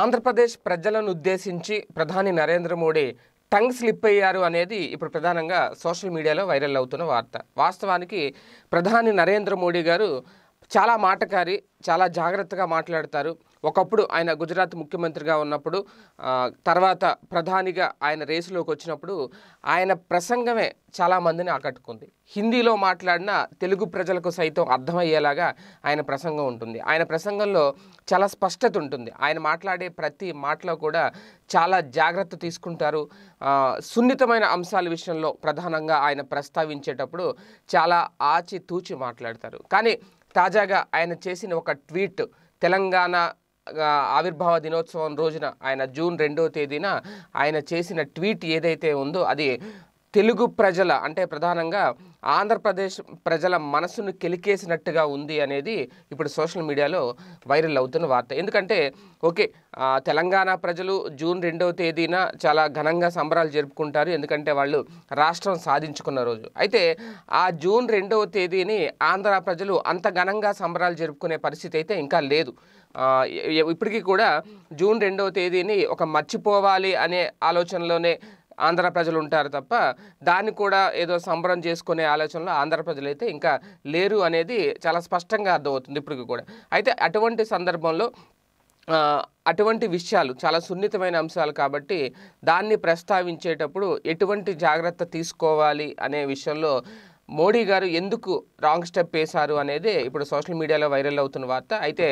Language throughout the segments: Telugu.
ఆంధ్రప్రదేశ్ ప్రజలను ఉద్దేశించి ప్రధాని నరేంద్ర మోడీ టంగ్ స్లిప్ అయ్యారు అనేది ఇప్పుడు ప్రధానంగా సోషల్ మీడియాలో వైరల్ అవుతున్న వార్త వాస్తవానికి ప్రధాని నరేంద్ర మోడీ గారు చాలా మాటకారి చాలా జాగ్రత్తగా మాట్లాడతారు ఒకప్పుడు ఆయన గుజరాత్ ముఖ్యమంత్రిగా ఉన్నప్పుడు తర్వాత ప్రధానిగా ఆయన రేసులోకి వచ్చినప్పుడు ఆయన ప్రసంగమే చాలామందిని ఆకట్టుకుంది హిందీలో మాట్లాడిన తెలుగు ప్రజలకు సైతం అర్థమయ్యేలాగా ఆయన ప్రసంగం ఉంటుంది ఆయన ప్రసంగంలో చాలా స్పష్టత ఉంటుంది ఆయన మాట్లాడే ప్రతి మాటలో కూడా చాలా జాగ్రత్త తీసుకుంటారు సున్నితమైన అంశాల విషయంలో ప్రధానంగా ఆయన ప్రస్తావించేటప్పుడు చాలా ఆచితూచి మాట్లాడతారు కానీ తాజాగా ఆయన చేసిన ఒక ట్వీట్ తెలంగాణ ఆవిర్భావ దినోత్సవం రోజున ఆయన జూన్ రెండవ తేదీన ఆయన చేసిన ట్వీట్ ఏదైతే ఉందో అది తెలుగు ప్రజల అంటే ప్రధానంగా ఆంధ్రప్రదేశ్ ప్రజల మనసును కెలికేసినట్టుగా ఉంది అనేది ఇప్పుడు సోషల్ మీడియాలో వైరల్ అవుతున్న వార్త ఎందుకంటే ఓకే తెలంగాణ ప్రజలు జూన్ రెండవ తేదీన చాలా ఘనంగా సంబరాలు జరుపుకుంటారు ఎందుకంటే వాళ్ళు రాష్ట్రం సాధించుకున్న రోజు అయితే ఆ జూన్ రెండవ తేదీని ఆంధ్ర ప్రజలు అంత ఘనంగా సంబరాలు జరుపుకునే పరిస్థితి అయితే ఇంకా లేదు ఇప్పటికీ కూడా జూన్ రెండవ తేదీని ఒక మర్చిపోవాలి అనే ఆలోచనలోనే ఆంధ్ర ప్రజలు ఉంటారు తప్ప దాన్ని కూడా ఏదో సంబరం చేసుకునే ఆలోచనలో ఆంధ్ర ప్రజలు అయితే ఇంకా లేరు అనేది చాలా స్పష్టంగా అర్థమవుతుంది ఇప్పటికి కూడా అయితే అటువంటి సందర్భంలో అటువంటి విషయాలు చాలా సున్నితమైన అంశాలు కాబట్టి దాన్ని ప్రస్తావించేటప్పుడు ఎటువంటి జాగ్రత్త తీసుకోవాలి అనే విషయంలో మోడీ గారు ఎందుకు రాంగ్ స్టెప్ వేశారు అనేది ఇప్పుడు సోషల్ మీడియాలో వైరల్ అవుతున్న వార్త అయితే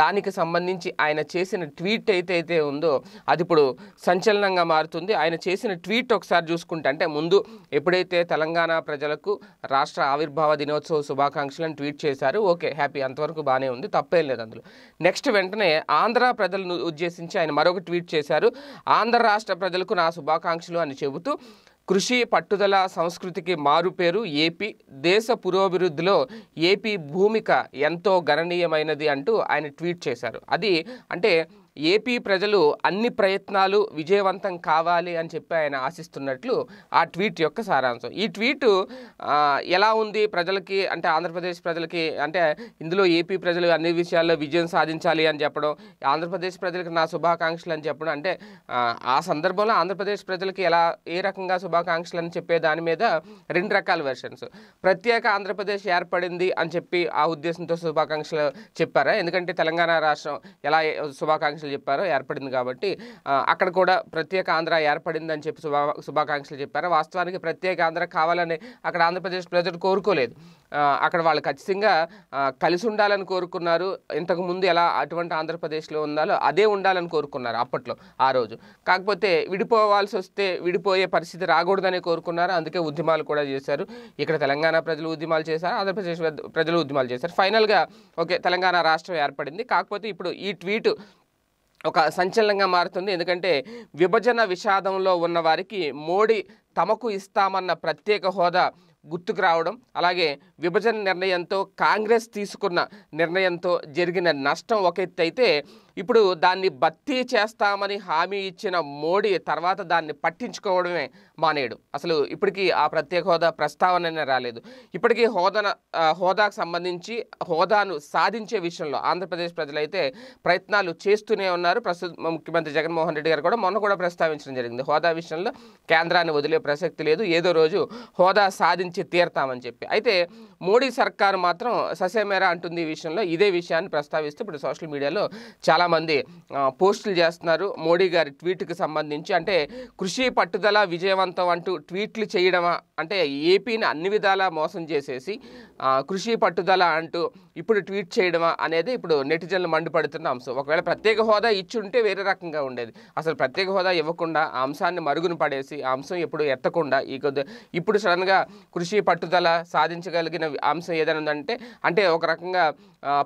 దానికి సంబంధించి ఆయన చేసిన ట్వీట్ అయితే ఉందో అది ఇప్పుడు సంచలనంగా మారుతుంది ఆయన చేసిన ట్వీట్ ఒకసారి చూసుకుంటే అంటే ముందు ఎప్పుడైతే తెలంగాణ ప్రజలకు రాష్ట్ర ఆవిర్భావ దినోత్సవ శుభాకాంక్షలను ట్వీట్ చేశారు ఓకే హ్యాపీ అంతవరకు బాగానే ఉంది తప్పేం లేదు అందులో నెక్స్ట్ వెంటనే ఆంధ్ర ప్రజలను ఉద్దేశించి ఆయన మరొక ట్వీట్ చేశారు ఆంధ్ర రాష్ట్ర ప్రజలకు నా శుభాకాంక్షలు అని చెబుతూ కృషి పట్టుదల సంస్కృతికి మారుపేరు ఏపీ దేశ పురోభివృద్ధిలో ఏపీ భూమిక ఎంతో గణనీయమైనది అంటూ ఆయన ట్వీట్ చేశారు అది అంటే ఏపీ ప్రజలు అన్ని ప్రయత్నాలు విజయవంతం కావాలి అని చెప్పి ఆయన ఆశిస్తున్నట్లు ఆ ట్వీట్ యొక్క సారాంశం ఈ ట్వీట్ ఎలా ఉంది ప్రజలకి అంటే ఆంధ్రప్రదేశ్ ప్రజలకి అంటే ఇందులో ఏపీ ప్రజలు అన్ని విషయాల్లో విజయం సాధించాలి అని చెప్పడం ఆంధ్రప్రదేశ్ ప్రజలకు నా శుభాకాంక్షలు అని చెప్పడం అంటే ఆ సందర్భంలో ఆంధ్రప్రదేశ్ ప్రజలకి ఎలా ఏ రకంగా శుభాకాంక్షలు అని చెప్పే దాని మీద రెండు రకాల వెర్షన్స్ ప్రత్యేక ఆంధ్రప్రదేశ్ ఏర్పడింది అని చెప్పి ఆ ఉద్దేశంతో శుభాకాంక్షలు చెప్పారా ఎందుకంటే తెలంగాణ రాష్ట్రం ఎలా శుభాకాంక్ష శుభాకాంక్షలు చెప్పారు ఏర్పడింది కాబట్టి అక్కడ కూడా ప్రత్యేక ఆంధ్ర ఏర్పడింది అని చెప్పి శుభా శుభాకాంక్షలు చెప్పారు వాస్తవానికి ప్రత్యేక ఆంధ్ర కావాలని అక్కడ ఆంధ్రప్రదేశ్ ప్రజలు కోరుకోలేదు అక్కడ వాళ్ళు ఖచ్చితంగా కలిసి ఉండాలని కోరుకున్నారు ఇంతకుముందు ఎలా అటువంటి ఆంధ్రప్రదేశ్లో ఉండాలో అదే ఉండాలని కోరుకున్నారు అప్పట్లో ఆ రోజు కాకపోతే విడిపోవాల్సి వస్తే విడిపోయే పరిస్థితి రాకూడదని కోరుకున్నారు అందుకే ఉద్యమాలు కూడా చేశారు ఇక్కడ తెలంగాణ ప్రజలు ఉద్యమాలు చేశారు ఆంధ్రప్రదేశ్ ప్రజలు ఉద్యమాలు చేశారు ఫైనల్గా ఓకే తెలంగాణ రాష్ట్రం ఏర్పడింది కాకపోతే ఇప్పుడు ఈ ట్వీట్ ఒక సంచలనంగా మారుతుంది ఎందుకంటే విభజన విషాదంలో ఉన్న వారికి మోడీ తమకు ఇస్తామన్న ప్రత్యేక హోదా గుర్తుకు రావడం అలాగే విభజన నిర్ణయంతో కాంగ్రెస్ తీసుకున్న నిర్ణయంతో జరిగిన నష్టం ఒక ఎత్తు అయితే ఇప్పుడు దాన్ని భర్తీ చేస్తామని హామీ ఇచ్చిన మోడీ తర్వాత దాన్ని పట్టించుకోవడమే మానేడు అసలు ఇప్పటికీ ఆ ప్రత్యేక హోదా ప్రస్తావన రాలేదు ఇప్పటికీ హోదాన హోదాకు సంబంధించి హోదాను సాధించే విషయంలో ఆంధ్రప్రదేశ్ ప్రజలైతే ప్రయత్నాలు చేస్తూనే ఉన్నారు ప్రస్తుత ముఖ్యమంత్రి జగన్మోహన్ రెడ్డి గారు కూడా మొన్న కూడా ప్రస్తావించడం జరిగింది హోదా విషయంలో కేంద్రాన్ని వదిలే ప్రసక్తి లేదు ఏదో రోజు హోదా సాధించి తీరతామని చెప్పి అయితే మోడీ సర్కారు మాత్రం ససేమేరా అంటుంది ఈ విషయంలో ఇదే విషయాన్ని ప్రస్తావిస్తూ ఇప్పుడు సోషల్ మీడియాలో చాలా చాలామంది పోస్టులు చేస్తున్నారు మోడీ గారి ట్వీట్కి సంబంధించి అంటే కృషి పట్టుదల విజయవంతం అంటూ ట్వీట్లు చేయడమా అంటే ఏపీని అన్ని విధాలా మోసం చేసేసి కృషి పట్టుదల అంటూ ఇప్పుడు ట్వీట్ చేయడమా అనేది ఇప్పుడు నెటిజన్లు మండిపడుతున్న అంశం ఒకవేళ ప్రత్యేక హోదా ఇచ్చి ఉంటే వేరే రకంగా ఉండేది అసలు ప్రత్యేక హోదా ఇవ్వకుండా ఆ అంశాన్ని మరుగున పడేసి ఆ అంశం ఎప్పుడు ఎత్తకుండా ఈ కొద్ది ఇప్పుడు సడన్గా కృషి పట్టుదల సాధించగలిగిన అంశం ఏదైనా ఉందంటే అంటే ఒక రకంగా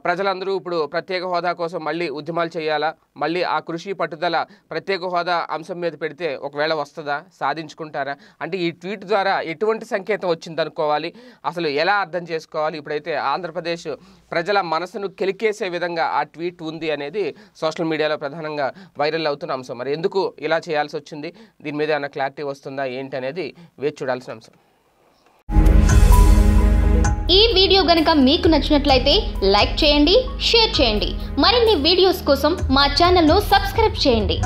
ప్రజలందరూ ఇప్పుడు ప్రత్యేక హోదా కోసం మళ్ళీ ఉద్యమాలు చేయాలా మళ్ళీ ఆ కృషి పట్టుదల ప్రత్యేక హోదా అంశం మీద పెడితే ఒకవేళ వస్తుందా సాధించుకుంటారా అంటే ఈ ట్వీట్ ద్వారా ఎటువంటి సంకేతం వచ్చిందనుకోవాలి అసలు ఎలా అర్థం చేసుకోవాలి ఇప్పుడైతే ఆంధ్రప్రదేశ్ ప్రజల మనసును కెలికేసే విధంగా ఆ ట్వీట్ ఉంది అనేది సోషల్ మీడియాలో ప్రధానంగా వైరల్ అవుతున్న అంశం మరి ఎందుకు ఇలా చేయాల్సి వచ్చింది దీని మీద ఏమైనా క్లారిటీ వస్తుందా ఏంటి అనేది వేచి చూడాల్సిన అంశం ఈ వీడియో గనక మీకు నచ్చినట్లయితే లైక్ చేయండి షేర్ చేయండి మరిన్ని వీడియోస్ కోసం మా ఛానల్ను సబ్స్క్రైబ్ చేయండి